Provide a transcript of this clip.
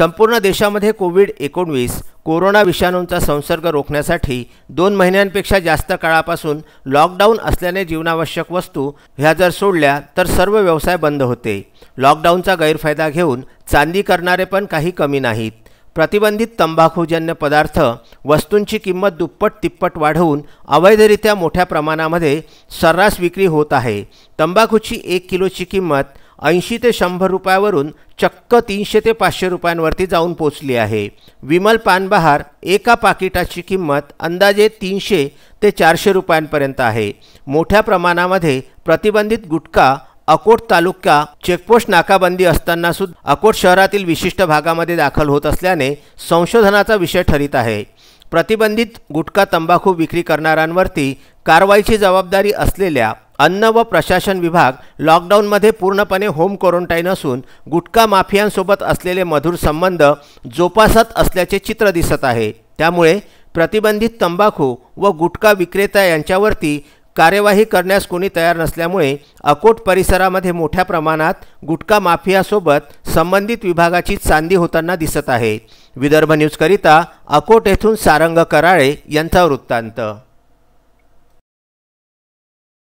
संपूर्ण देशामध्ये कोविड एकोणवीस कोरोना विषाणूंचा संसर्ग रोखण्यासाठी दोन महिन्यांपेक्षा जास्त काळापासून लॉकडाऊन असल्याने जीवनावश्यक वस्तू ह्या जर सोडल्या तर सर्व व्यवसाय बंद होते लॉकडाऊनचा गैरफायदा घेऊन चांदी करणारे पण काही कमी नाहीत प्रतिबंधित तंबाखूजन्य पदार्थ वस्तूंची किंमत दुप्पट तिप्पट वाढवून अवैधरित्या मोठ्या प्रमाणामध्ये सर्रास विक्री होत आहे तंबाखूची एक किलोची किंमत ऐंशी ते शंभर रुपयावरून चक्क तीनशे ते पाचशे रुपयांवरती जाऊन पोचली आहे विमल पानबहार एका पाकिटाची किंमत अंदाजे तीनशे ते चारशे रुपयांपर्यंत आहे मोठ्या प्रमाणामध्ये प्रतिबंधित गुटखा अकोट तालुका चेकपोस्ट नाकाबंदी असताना सुद्धा अकोट शहरातील विशिष्ट भागामध्ये दाखल होत असल्याने संशोधनाचा विषय ठरित आहे प्रतिबंधित गुटखा तंबाखू विक्री करणाऱ्यांवरती कारवाईची जबाबदारी असलेल्या अन्न व प्रशासन विभाग लॉकडाऊनमध्ये पूर्णपणे होम क्वारंटाईन असून गुटखा माफियांसोबत असलेले मधुर संबंध जोपासत असल्याचे चित्र दिसत आहे त्यामुळे प्रतिबंधित तंबाखू व गुटखा विक्रेता यांच्यावरती कार्यवाही करण्यास कोणी तयार नसल्यामुळे अकोट परिसरामध्ये मोठ्या प्रमाणात गुटखा माफियासोबत संबंधित विभागाची चांदी होताना दिसत आहे विदर्भ न्यूजकरिता अकोट येथून सारंग कराळे यांचा वृत्तांत